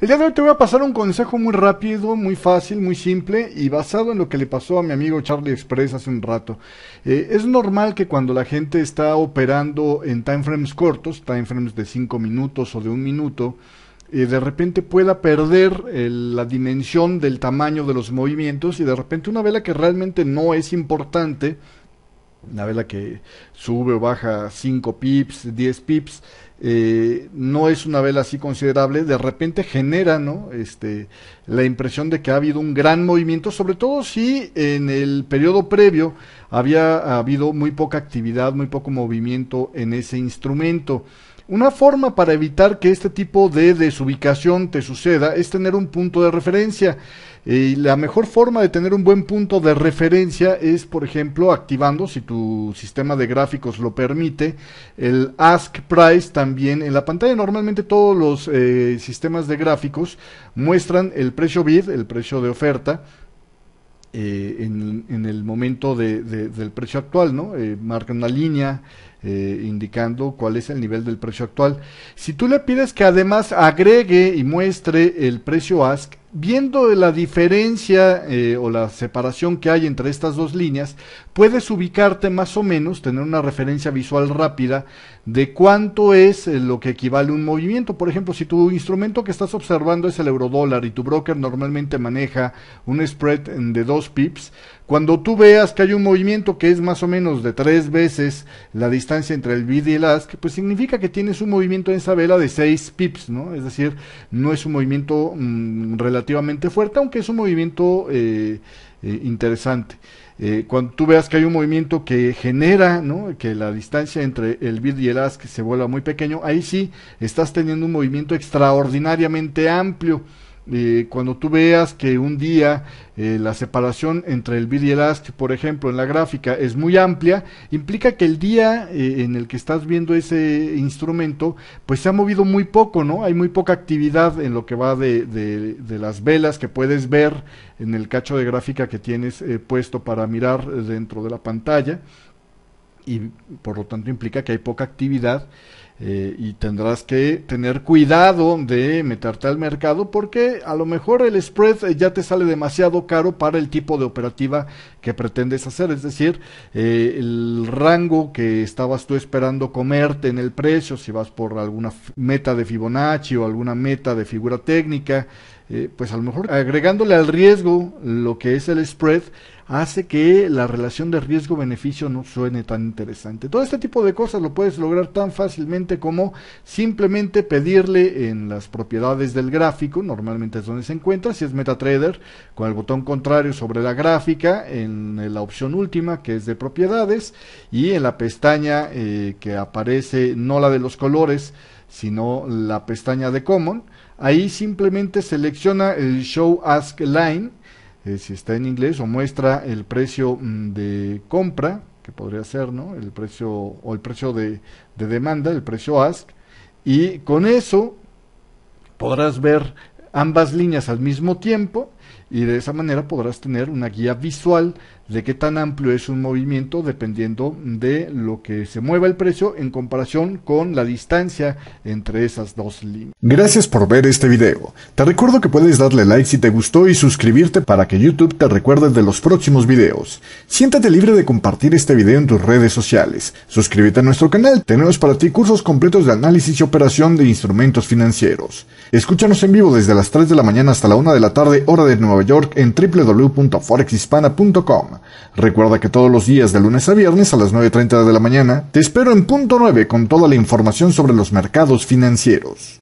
El día de hoy te voy a pasar un consejo muy rápido, muy fácil, muy simple y basado en lo que le pasó a mi amigo Charlie Express hace un rato. Eh, es normal que cuando la gente está operando en timeframes cortos, timeframes de 5 minutos o de un minuto, eh, de repente pueda perder la dimensión del tamaño de los movimientos y de repente una vela que realmente no es importante una vela que sube o baja 5 pips, 10 pips, eh, no es una vela así considerable, de repente genera ¿no? este, la impresión de que ha habido un gran movimiento, sobre todo si en el periodo previo había habido muy poca actividad, muy poco movimiento en ese instrumento. Una forma para evitar que este tipo de desubicación te suceda es tener un punto de referencia. Eh, y la mejor forma de tener un buen punto de referencia es, por ejemplo, activando, si tu sistema de gráficos lo permite, el Ask Price también en la pantalla. Normalmente todos los eh, sistemas de gráficos muestran el precio bid, el precio de oferta, eh, en, el momento de, del precio actual, ¿no? Eh, marca una línea eh, indicando cuál es el nivel del precio actual. Si tú le pides que además agregue y muestre el precio ask, viendo la diferencia eh, o la separación que hay entre estas dos líneas, puedes ubicarte más o menos, tener una referencia visual rápida de cuánto es eh, lo que equivale un movimiento. Por ejemplo, si tu instrumento que estás observando es el eurodólar y tu broker normalmente maneja un spread de dos pips, cuando tú veas que hay un movimiento que es más o menos de tres veces la distancia entre el bid y el ask, pues significa que tienes un movimiento en esa vela de seis pips, ¿no? Es decir, no es un movimiento relativo mm, fuerte, aunque es un movimiento eh, eh, interesante. Eh, cuando tú veas que hay un movimiento que genera que la distancia entre el bid y el ask se vuelva muy pequeño, ahí sí estás teniendo un movimiento extraordinariamente amplio. Eh, cuando tú veas que un día eh, la separación entre el bid y el ask, por ejemplo, en la gráfica es muy amplia, implica que el día eh, en el que estás viendo ese instrumento, pues se ha movido muy poco, ¿no? Hay muy poca actividad en lo que va de las velas que puedes ver en el cacho de gráfica que tienes puesto para mirar dentro de la pantalla y por lo tanto implica que hay poca actividad eh, y tendrás que tener cuidado de meterte al mercado porque a lo mejor el spread eh, ya te sale demasiado caro para el tipo de operativa que pretendes hacer, es decir, eh, el rango que estabas tú esperando comerte en el precio, si vas por alguna meta de Fibonacci o alguna meta de figura técnica, eh, pues a lo mejor agregándole al riesgo lo que es el spread, hace que la relación de riesgo-beneficio no suene tan interesante. Todo este tipo de cosas lo puedes lograr tan fácilmente como simplemente pedirle en las propiedades del gráfico, normalmente es donde se encuentra, si es MetaTrader, con el botón contrario sobre la gráfica, en la opción última que es de propiedades, y en la pestaña eh, que aparece no la de los colores, sino la pestaña de Common, Ahí simplemente selecciona el Show Ask Line, eh, si está en inglés, o muestra el precio mm, de compra, que podría ser, ¿no? El precio o el precio de, de demanda, el precio Ask. Y con eso podrás ver ambas líneas al mismo tiempo y de esa manera podrás tener una guía visual de qué tan amplio es un movimiento dependiendo de lo que se mueva el precio en comparación con la distancia entre esas dos líneas. Gracias por ver este video. Te recuerdo que puedes darle like si te gustó y suscribirte para que YouTube te recuerde de los próximos videos. Siéntate libre de compartir este video en tus redes sociales. Suscríbete a nuestro canal. Tenemos para ti cursos completos de análisis y operación de instrumentos financieros. Escúchanos en vivo desde las 3 de la mañana hasta la 1 de la tarde hora de Nueva York en www.forexhispana.com. Recuerda que todos los días de lunes a viernes a las 9.30 de la mañana te espero en punto 9 con toda la información sobre los mercados financieros.